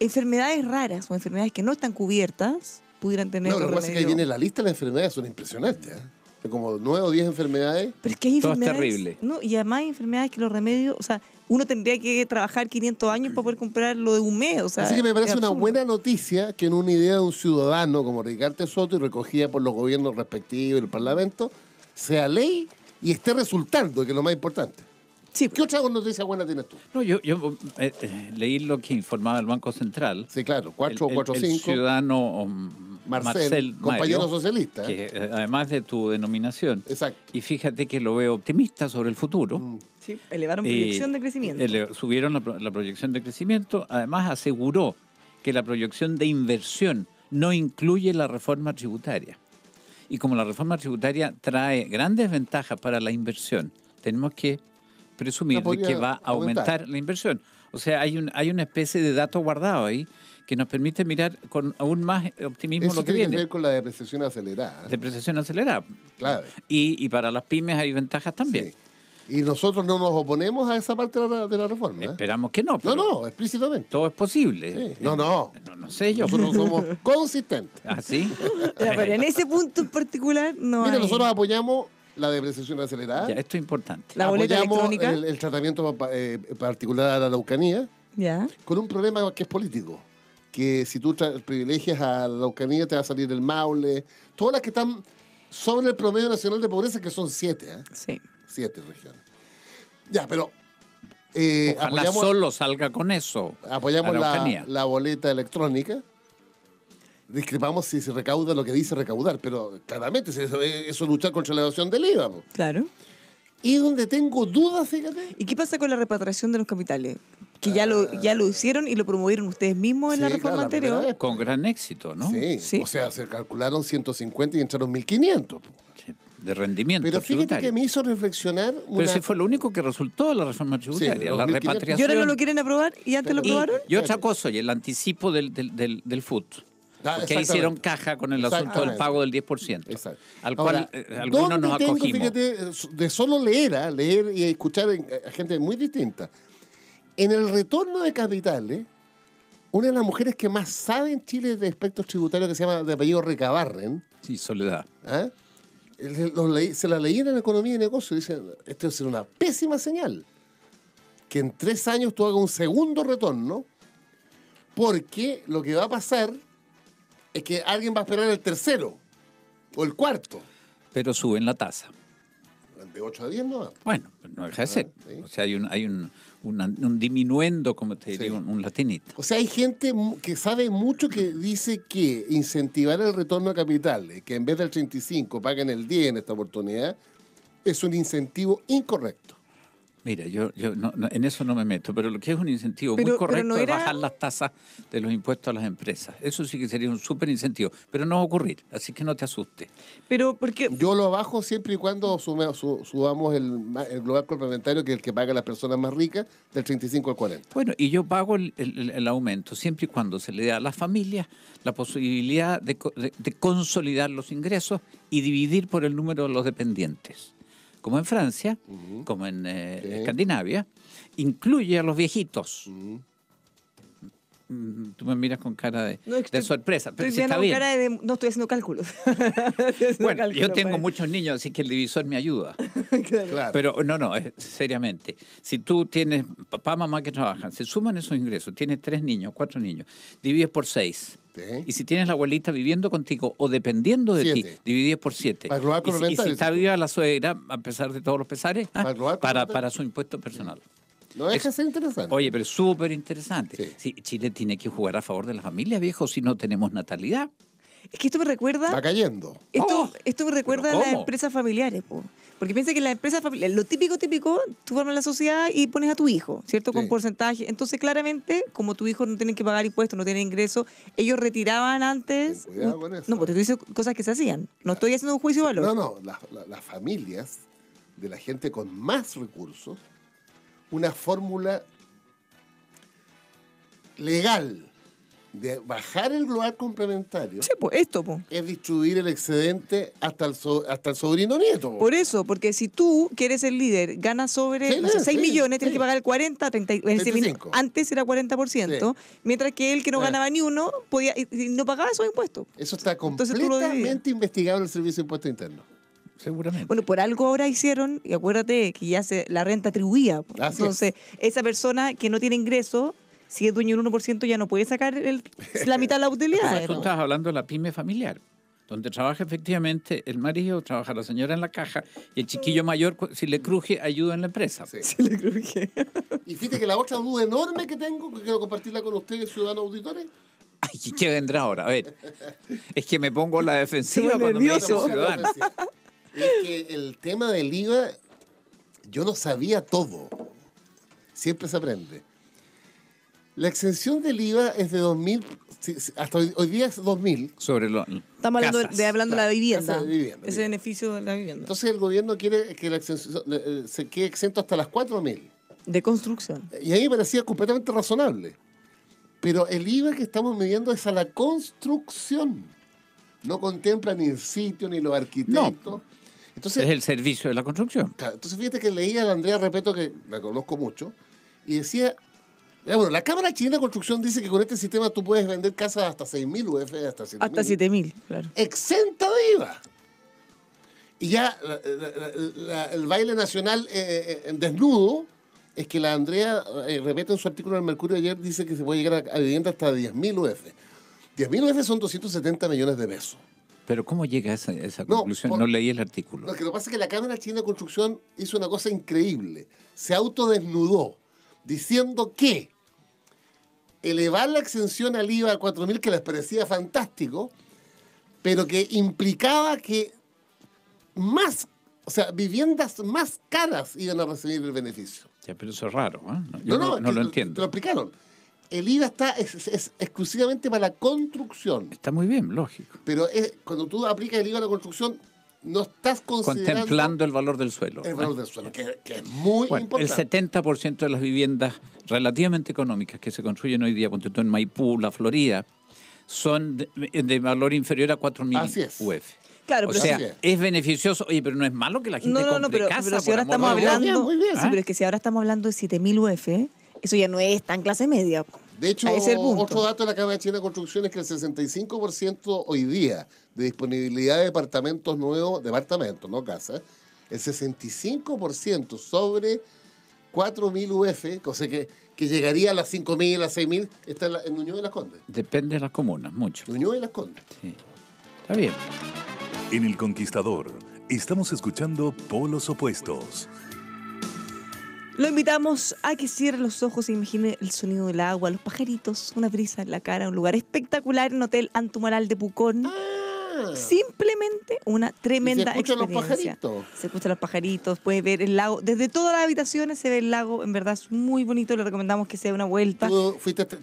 enfermedades raras o enfermedades que no están cubiertas pudieran tener... No, lo que pasa es que ahí viene la lista de enfermedades, son impresionantes. ¿eh? como nueve o diez enfermedades. Pero es que hay enfermedades. terrible. No, y además hay enfermedades que los remedios, o sea, uno tendría que trabajar 500 años para poder comprar lo de un mes. Así que me parece una buena noticia que en una idea de un ciudadano como Ricardo Soto y recogida por los gobiernos respectivos y el Parlamento, sea ley y esté resultando, que es lo más importante. Sí. ¿Qué otra noticia buena tienes tú? No, yo, yo eh, eh, leí lo que informaba el Banco Central. Sí, claro, Cuatro o cuatro o Marcel, compañero socialista. Eh, además de tu denominación. Exacto. Y fíjate que lo veo optimista sobre el futuro. Mm. Sí, elevaron eh, proyección de crecimiento. subieron la, proyección de crecimiento. Además, aseguró que la proyección de inversión no incluye la reforma tributaria. Y como la reforma tributaria trae grandes ventajas para la inversión, tenemos que presumir que va a aumentar, la inversión. O sea, hay, un, hay una especie de dato guardado ahí que nos permite mirar con aún más optimismo lo que tiene que ver con la depreciación acelerada. Depreciación acelerada. Claro. Y, y para las pymes hay ventajas también. Y nosotros no nos oponemos a esa parte de la, reforma. ¿eh? Esperamos que no. no, no, explícitamente. Todo es posible. No, no. no. No sé yo. Nosotros somos consistentes. ¿Ah, sí? pero, en ese punto en particular no Mira, nosotros apoyamos la depreciación acelerada. esto es importante. La boleta El, tratamiento eh, particular a la Araucanía. Ya. Con un problema que es político que si tú privilegias a la Eucanía, te va a salir el Maule, todas las que están sobre el promedio nacional de pobreza, que son siete, ¿eh? Sí. Siete regiones. Ya, pero... Eh, solo salga con eso. Apoyamos la, la, la boleta electrónica discrepamos si se recauda lo que dice recaudar, pero claramente eso es luchar contra la evasión del IVA. Claro. Y donde tengo dudas, fíjate. ¿Y qué pasa con la repatriación de los capitales? Que ya lo, ah. ya lo hicieron y lo promovieron ustedes mismos en la reforma anterior. Con gran éxito, ¿no? Sí. sí. O sea, se calcularon 150 y entraron 1500. de rendimiento. Pero fíjate que me hizo reflexionar. Pero ese fue lo único que resultó de la reforma tributaria, la repatriación. Y ahora no lo quieren aprobar y antes lo aprobaron. Y, otra cosa, y el anticipo del, del, del, del FUT. Ah, que hicieron caja con el asunto del pago del 10%. Exacto. Al cual eh, algunos nos tengo, acogimos. de solo leer, ah, leer y escuchar a eh, gente muy distinta. En el retorno de capitales, una de las mujeres que más sabe en Chile de aspectos tributarios que se llama de apellido Recabarren. Sí, Soledad. ¿ah? se la leí en Economía y Negocios y dicen, esto es una pésima señal. Que en tres años tú hagas un segundo retorno, porque lo que va a pasar es que alguien va a esperar el tercero o el cuarto. Pero suben la tasa. De 8 a 10 no Bueno, no deja de ser. Ah, o sea, hay un, hay como te diría, un, un, latinito. O sea, hay gente que sabe mucho que dice que incentivar el retorno a capital, eh, que en vez del 35 paguen el 10 en esta oportunidad, es un incentivo incorrecto. Mira, yo, en eso no me meto, pero lo que es un incentivo muy correcto es bajar las tasas de los impuestos a las empresas. Eso sí que sería un súper incentivo, pero no va a ocurrir, así que no te asustes. Pero Yo lo bajo siempre y cuando subamos el, el global complementario, que es el que paga las personas más ricas, del 35 al 40. Bueno, y yo pago el, aumento siempre y cuando se le dé a las familias la posibilidad de consolidar los ingresos y dividir por el número de los dependientes como en Francia, como en eh, Escandinavia, incluye a los viejitos. Mm, tú me miras con cara de, sorpresa, pero está bien. no estoy haciendo cálculos. bueno, yo tengo pues. muchos niños, así que el divisor me ayuda. Pero no, no, seriamente. Si tú tienes papá, mamá que trabajan, se suman esos ingresos, tienes tres niños, cuatro niños, divides por seis ¿eh? Y si tienes la abuelita viviendo contigo o dependiendo de ti, divides por siete. y, si, está viva la suegra, a pesar de todos los pesares, ¿ah? para, su impuesto personal. No es, interesante. Oye, pero súper interesante. Chile tiene que jugar a favor de la familia, viejo, si no tenemos natalidad. Es que esto me recuerda. Está cayendo. Esto, oh, me recuerda a las empresas familiares, Porque piensa que las empresas familiares, lo típico, típico, tú formas la sociedad y pones a tu hijo, ¿cierto? Con porcentaje. Entonces, claramente, como tu hijo no tiene que pagar impuestos, no tiene ingreso, ellos retiraban antes. No, porque tú dices cosas que se hacían. No estoy haciendo un juicio de valor. No, no, las familias de la gente con más recursos, una fórmula legal de bajar el global complementario. Sí, pues esto, Es distribuir el excedente hasta el, hasta el sobrino nieto. Por eso, porque si tú, que eres el líder, ganas sobre 6 millones, tienes que pagar el 40, 30, 35. antes era 40%, mientras que él que no eh. ganaba ni uno, podía no pagaba esos impuestos. Eso está completamente investigado en el Servicio de Impuestos Internos. Seguramente. Bueno, por algo ahora hicieron, y acuérdate que ya se, la renta atribuía. Entonces, esa persona que no tiene ingreso si es dueño del 1% ya no puede sacar la mitad de la utilidad. Tú estás hablando de la pyme familiar, donde trabaja efectivamente el marido, trabaja la señora en la caja y el chiquillo mayor, si le cruje, ayuda en la empresa. Si le cruje. y fíjate que la otra duda enorme que tengo, que quiero compartirla con ustedes, ciudadanos auditores, Ay, ¿qué vendrá ahora? A ver, es que me pongo la defensiva cuando nervioso. ciudadano. Es que el tema del IVA, yo no sabía todo. Siempre se aprende. La exención del IVA es de 2.000, hasta hoy, día es 2.000. Sobre lo, mm. Estamos hablando de, hablando la vivienda, ese beneficio de la vivienda. Entonces el gobierno quiere que la exención, eh, se quede exento hasta las 4.000. De construcción. Y ahí me parecía completamente razonable. Pero el IVA que estamos midiendo es a la construcción. No contempla ni el sitio, ni los arquitectos. Entonces, es el servicio de la construcción. entonces fíjate que leía a Andrea Repeto, que la conozco mucho, y decía, eh, la Cámara Chilena de Construcción dice que con este sistema tú puedes vender casas hasta 6.000 UF, hasta 7.000. Hasta claro. Exenta de IVA. Y ya el baile nacional eh, eh, en desnudo es que la Andrea, eh, en su artículo en el Mercurio ayer, dice que se puede llegar a, vivienda hasta 10.000 UF. 10.000 UF son 270 millones de pesos. Pero ¿cómo llega a esa, conclusión? no leí el artículo. Lo que pasa es que la Cámara China de Construcción hizo una cosa increíble. Se autodesnudó diciendo que elevar la exención al IVA a 4.000, que les parecía fantástico, pero que implicaba que más, o sea, viviendas más caras iban a recibir el beneficio. Ya, pero eso es raro, ¿eh? no, no, no, lo entiendo. Te lo explicaron. El IVA está es, exclusivamente para la construcción. Está muy bien, lógico. Pero es, cuando tú aplicas el IVA a la construcción, no estás contemplando el valor del suelo. El valor ¿eh? del suelo, que, es muy importante. El 70% de las viviendas relativamente económicas que se construyen hoy día, tú en Maipú, la Florida, son de, eh, valor inferior a 4.000 UF. Claro, o sea, es beneficioso. Oye, pero no es malo que la gente no, no, no, pero, si ahora estamos hablando, pero es que si ahora estamos hablando de 7.000 UF, eso ya no está en clase media. De hecho, otro dato de la Cámara de China de Construcción es que el 65% hoy día de disponibilidad de departamentos nuevos, departamentos, no casas, el 65% sobre 4.000 UF, cosa que, que llegaría a las 5.000, a las 6.000, está en, la, de las Condes. Depende de las comunas, mucho. Unión de las Condes. Está bien. En El Conquistador estamos escuchando Polos Opuestos. Lo invitamos a que cierre los ojos e imagine el sonido del agua, los pajaritos, una brisa en la cara, un lugar espectacular, un hotel Antumaral de Pucón. Ah. Simplemente una tremenda se experiencia. Los pajaritos. Se escuchan los pajaritos, puedes ver el lago. Desde todas las habitaciones se ve el lago, en verdad es muy bonito, le recomendamos que se dé una vuelta. Tú,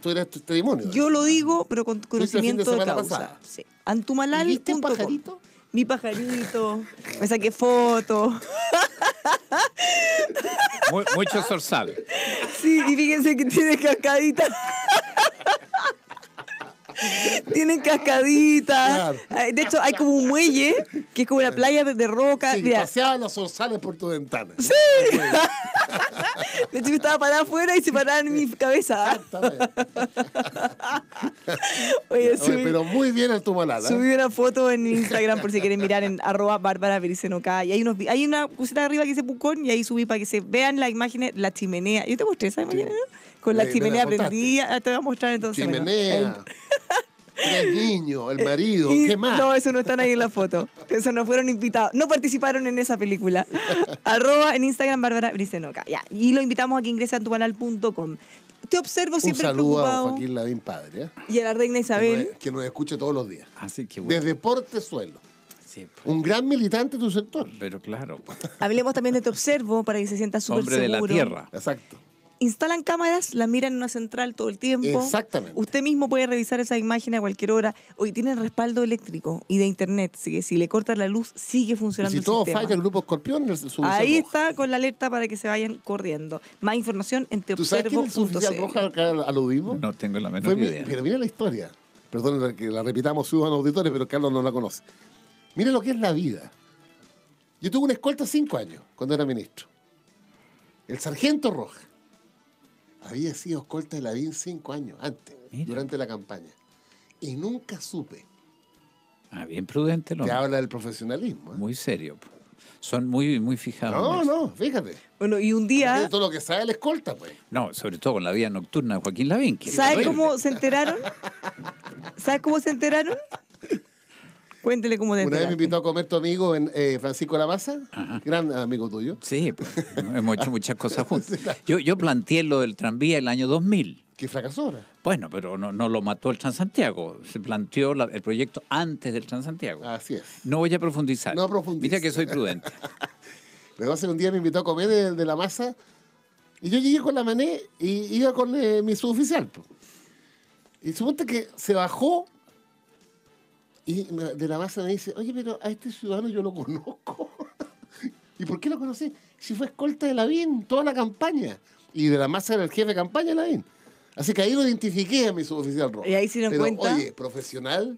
eras tu testimonio. Yo lo digo, pero con conocimiento de, causa. Antumalal. ¿Viste pajarito? mi pajarito, me saqué foto. Muy, mucho Sí, y fíjense que tiene cascaditas. Tienen cascaditas. De hecho, hay como un muelle que es como la playa de, roca. Sí, paseaban los zorzales por tu ventana. Sí. De estaba parada afuera y se paraba en mi cabeza. Oye, Oye, pero muy bien el malada Subí una foto en Instagram por si quieren mirar en arroba bárbara y hay, unos, hay una cosita arriba que dice Pucón y ahí subí para que se vean las imágenes, la chimenea. Yo te mostré esa imagen, Con la, chimenea prendida. Ah, te voy a mostrar entonces. Chimenea. El niño, eh, el marido, ¿qué más? No, eso no están ahí en la foto. Eso no fueron invitados, no participaron en esa película. Arroba en Instagram Bárbara brisenoca. Ya, y lo invitamos a que ingrese a tu com. Te observo siempre Un saludo a Joaquín Lavín Padre. ¿eh? Y a la reina Isabel. E, que nos, escuche todos los días. Así ah, que bueno. Desde Deporte Suelo. Pues. Un gran militante de tu sector. Pero claro. Hablemos también de Te Observo para que se sienta súper seguro. Hombre de la tierra. Exacto instalan cámaras, las miran en una central todo el tiempo. Exactamente. Usted mismo puede revisar esa imagen a cualquier hora. Hoy tiene respaldo eléctrico y de internet, así que si le cortan la luz, sigue funcionando. Y si todo falla el grupo escorpión, ahí está con la alerta para que se vayan corriendo. Más información en teobservo.cl. ¿Tú sabes quién es el oficial roja que aludimos? No tengo la menor idea. Pero mira la historia. Perdón que la repitamos sus auditores, pero Carlos no la conoce. Mira lo que es la vida. Yo tuve una escolta cinco años cuando era ministro. El sargento Roja había sido escolta de Lavín cinco años antes, durante la campaña. Y nunca supe. Ah, bien prudente, ¿no? que habla del profesionalismo. ¿eh? Muy serio. Son muy, muy fijados. No, no, fíjate. Bueno, y un día. todo lo que sabe la escolta, pues. No, sobre todo con la vida nocturna de Joaquín Lavín. ¿Sabe cómo se enteraron? ¿Sabes cómo se enteraron? Cuéntele cómo te Una vez me invitó a comer tu amigo en, eh, Francisco gran amigo tuyo. Sí, pues, hemos hecho muchas cosas juntos. Yo, yo planteé lo del tranvía el año 2000. ¿Qué fracasó. Bueno, pero no, lo mató el Transantiago. Se planteó el proyecto antes del Transantiago. Así es. No voy a profundizar. No profundizar. Mira que soy prudente. hace un día me invitó a comer de, la masa y yo llegué con la mané y iba con eh, mi suboficial. Y suponte que se bajó y de la masa me dice, oye, pero a este ciudadano yo lo conozco. ¿Y por qué lo conocí? Si fue escolta de la Lavín toda la campaña. Y de la masa era el jefe de campaña de BIN. Así que ahí lo identifiqué a mi suboficial Rojas. Y ahí se pero, cuenta. Oye, profesional,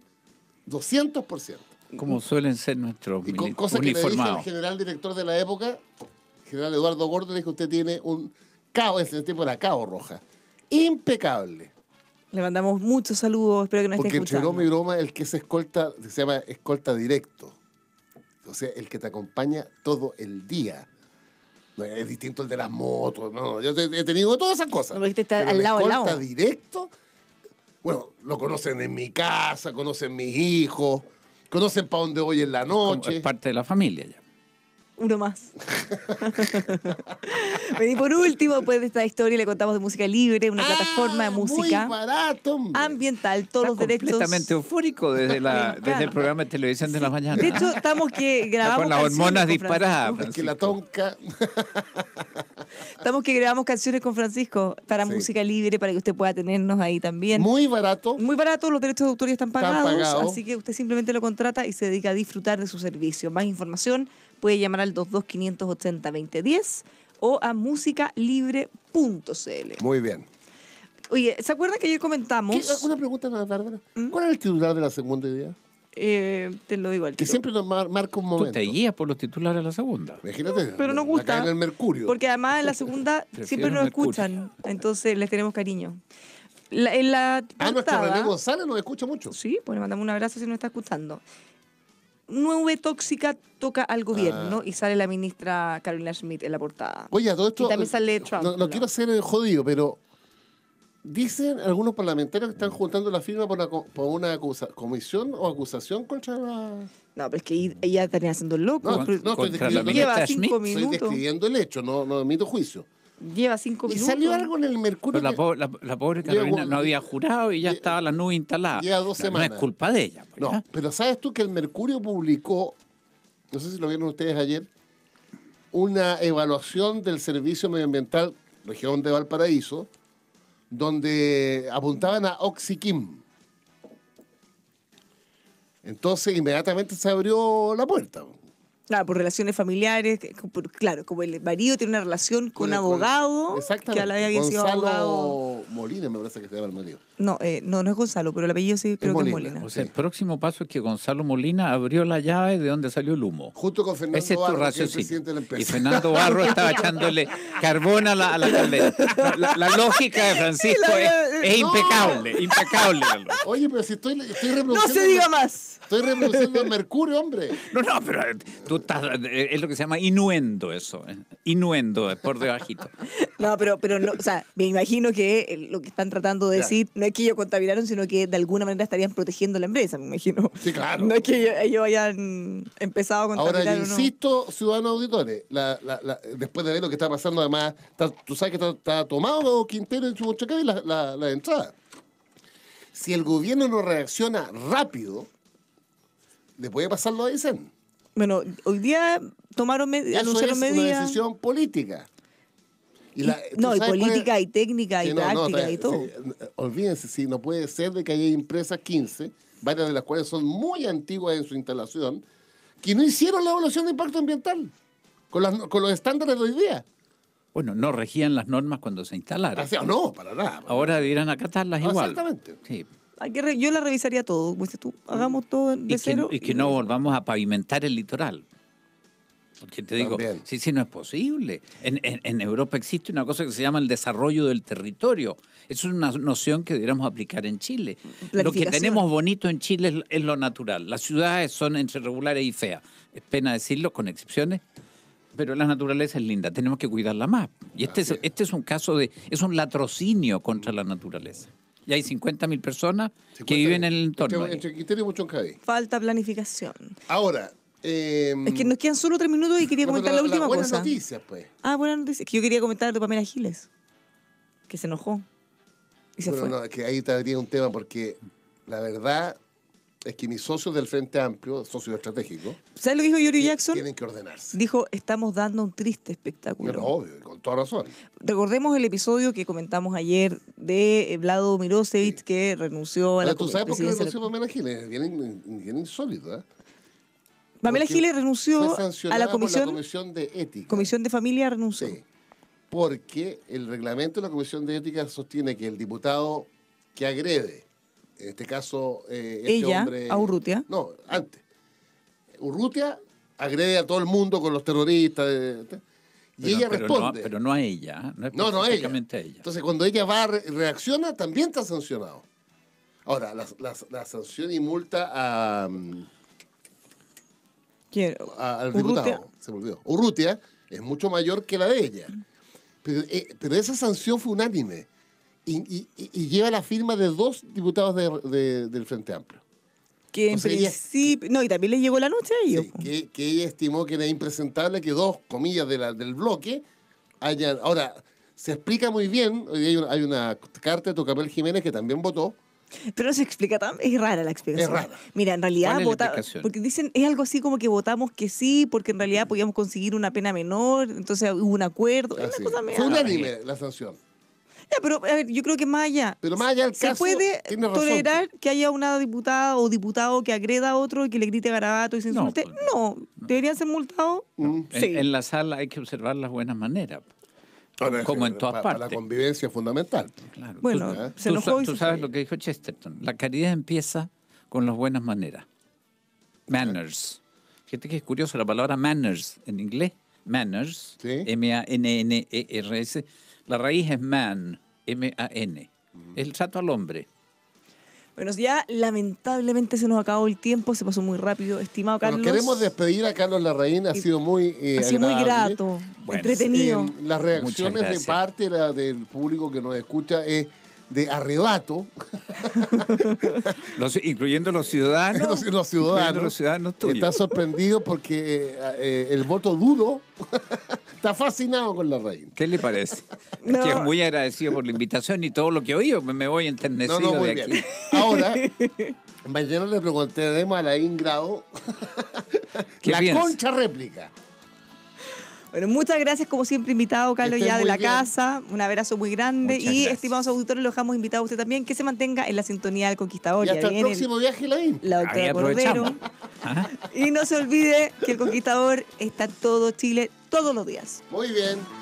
200%. Como suelen ser nuestros y con, cosas que el general director de la época, general Eduardo Gordo, le dijo, usted tiene un caos, en ese tiempo era caos Roja. Impecable. Le mandamos muchos saludos, espero que nos esté escuchando. Porque entre broma broma, el que se escolta, se llama escolta directo. O sea, el que te acompaña todo el día. es distinto el de las motos, no. Yo he tenido todas esas cosas. al lado, escolta directo, bueno, lo conocen en mi casa, conocen mis hijos, conocen para dónde voy en la noche. es parte de la familia ya uno más. y por último, pues de esta historia, le contamos de música libre, una ah, plataforma de música. Ambiental, todos los derechos. Completamente eufórico desde, desde el programa de televisión de las mañanas. De hecho, estamos que grabamos. con las hormonas disparadas. Que la tonca. estamos que grabamos canciones con Francisco para música libre, para que usted pueda tenernos ahí también. Muy barato. Muy barato, los derechos de autor ya Están pagados. Así que usted simplemente lo contrata y se dedica a disfrutar de su servicio. Más información puede llamar al 22580-2010 o a musicalibre.cl. Muy bien. Oye, ¿se acuerdan que ayer comentamos? Una pregunta, ¿Mm? ¿Cuál es el titular de la segunda idea? Eh, te lo digo al Que siempre nos marca un momento. te guías por los titulares de la segunda. Imagínate. No, pero nos gusta. En el Mercurio. Porque además en la segunda siempre nos escuchan. Entonces les tenemos cariño. en la ah, nuestro González nos escucha mucho. Sí, pues le mandamos un abrazo si nos está escuchando nube tóxica toca al gobierno ah. y sale la ministra Carolina Schmidt en la portada. Oye, todo esto. Y eh, No, quiero hacer el jodido, pero dicen algunos parlamentarios que están juntando la firma por una, comisión o acusación contra la. No, pero es que ella estaría haciendo loco. No, no, estoy describiendo, estoy describiendo el hecho, no, no admito juicio. Lleva cinco minutos. Y salió algo en el Mercurio. la, pobre Carolina no había jurado y ya estaba la nube instalada. Lleva dos semanas. No, es culpa de ella. Pues, no, pero ¿sabes tú que el Mercurio publicó, no sé si lo vieron ustedes ayer, una evaluación del Servicio Medioambiental Región de Valparaíso, donde apuntaban a Oxiquim. Entonces inmediatamente se abrió la puerta. Pues. Claro, por relaciones familiares, claro, como el marido tiene una relación con, un abogado, que a había sido abogado. Molina me parece que se llama el marido. No, eh, no, no es Gonzalo, pero el apellido sí creo que es Molina. O sea, el próximo paso es que Gonzalo Molina abrió la llave de donde salió el humo. justo con Fernando Ese es tu empresa Y Fernando Barro estaba echándole carbón a la, la La, lógica de Francisco es, eh, impecable, impecable. Oye, pero si estoy, estoy reproduciendo... No se diga más. Estoy reembolsando Mercurio, hombre. No, no, pero eh, tú estás, eh, es lo que se llama inuendo eso. Eh, inuendo, es por debajito. No, pero, pero no, o sea, me imagino que lo que están tratando de decir no es que ellos contaminaron, sino que de alguna manera estarían protegiendo la empresa, me imagino. Sí, claro. No es que ellos, hayan empezado a contaminar. Ahora, insisto, ciudadanos auditores, después de ver lo que está pasando, además, tú sabes que está, tomado Quintero en su y la, la entrada. Si el gobierno no reacciona rápido, le puede pasar lo dicen. Bueno, hoy día tomaron medidas. Eso es una decisión política. no, y política y técnica y práctica y todo. Eh, olvídense, si no puede ser de que haya empresas 15, varias de las cuales son muy antiguas en su instalación, que no hicieron la evaluación de impacto ambiental con, con los estándares de hoy día. Bueno, no regían las normas cuando se instalaron. Ah, ah, no, para nada. Ahora irán acatarlas ah, igual. Exactamente. Sí yo la revisaría todo. hagamos todo de cero. y que no volvamos a pavimentar el litoral. Porque te digo, sí, sí, no es posible. En, Europa existe una cosa que se llama el desarrollo del territorio. Es una noción que deberíamos aplicar en Chile. Lo que tenemos bonito en Chile es, lo natural. Las ciudades son entre regulares y feas. Es pena decirlo, con excepciones. Pero la naturaleza es linda, tenemos que cuidarla más. Y este este es un caso de, es un latrocinio contra la naturaleza y hay 50.000 personas que viven en el entorno. Entre, y Falta planificación. Ahora. Em, es que nos quedan solo tres minutos y quería comentar la, última cosa. Buenas noticias, pues. Ah, buenas noticias. Que yo quería comentar de Pamela Giles, que se enojó. Y se bueno, fue. no, que ahí tiene un tema porque la verdad es que mis socios del Frente Amplio, socios estratégicos. ¿Sabes lo que dijo Yuri Jackson? Tienen que ordenarse. Dijo, estamos dando un triste espectáculo. Pero obvio, con toda razón. Recordemos el episodio que comentamos ayer de eh, Vlado Mirosevic, que renunció a la ¿Tú sabes por qué renunció Pamela Giles? Viene bien insólito, ¿eh? Pamela Giles renunció a la comisión, de Ética. Comisión de Familia renunció. Sí, porque el reglamento de la Comisión de Ética sostiene que el diputado que agrede, en este caso, eh, este Ella, hombre, a Urrutia. No, antes. Urrutia agrede a todo el mundo con los terroristas. Eh, y ella responde. pero no a ella, ¿eh? no, no, a, ella. Entonces, cuando ella va, reacciona, también está sancionado. Ahora, la, sanción y multa a, mm, al diputado, se me olvidó. Urrutia es mucho mayor que la de ella. Pero, eh, esa sanción fue unánime y, lleva la firma de dos diputados del Frente Amplio que en principio. No, y también le llegó la noche a ellos. que, ella estimó que era impresentable que dos comillas de del bloque hayan. Ahora, se explica muy bien. Hoy hay una, carta de Tocapel Jiménez que también votó. Pero no se explica tan. Es rara la explicación. Mira, en realidad votamos. Porque dicen, es algo así como que votamos que sí, porque en realidad podíamos conseguir una pena menor, entonces hubo un acuerdo. es una unánime la sanción pero yo creo que más allá. Se puede tolerar pues. que haya una diputada o diputado que agreda a otro y que le grite garabato y se insulte. Pues, no, debería deberían ser multados. En, la sala hay que observar las buenas maneras. Pues. como en todas partes. la convivencia es fundamental. Bueno, tú, ¿eh? sabes lo que dijo Chesterton. La caridad empieza con las buenas maneras. Manners. Fíjate que es curioso la palabra manners en inglés. Manners. m a n M-A-N-N-E-R-S la raíz es man, M-A-N. El santo al hombre. Bueno, ya lamentablemente se nos acabó el tiempo, se pasó muy rápido. Estimado Carlos. queremos despedir a Carlos Larraín, ha sido muy. Eh, ha sido muy grato, entretenido. Em, las reacciones de parte del público que nos escucha es de arrebato. incluyendo los ciudadanos. Los, ciudadanos. Los ciudadanos Está sorprendido porque eh, eh, el voto duro está fascinado con la reina. ¿Qué le parece? que es muy agradecido por la invitación y todo lo que oí. Me voy enternecido de aquí. Ahora, mañana le preguntaremos a la Ingrado la concha réplica. Bueno, muchas gracias, como siempre, invitado Carlos ya de la casa. Un abrazo muy grande. y estimados auditores, los hemos invitado a usted también, que se mantenga en la sintonía del Conquistador. Y hasta el próximo viaje, La doctora Cordero. y no se olvide que el Conquistador está en todo Chile todos los días. Muy bien.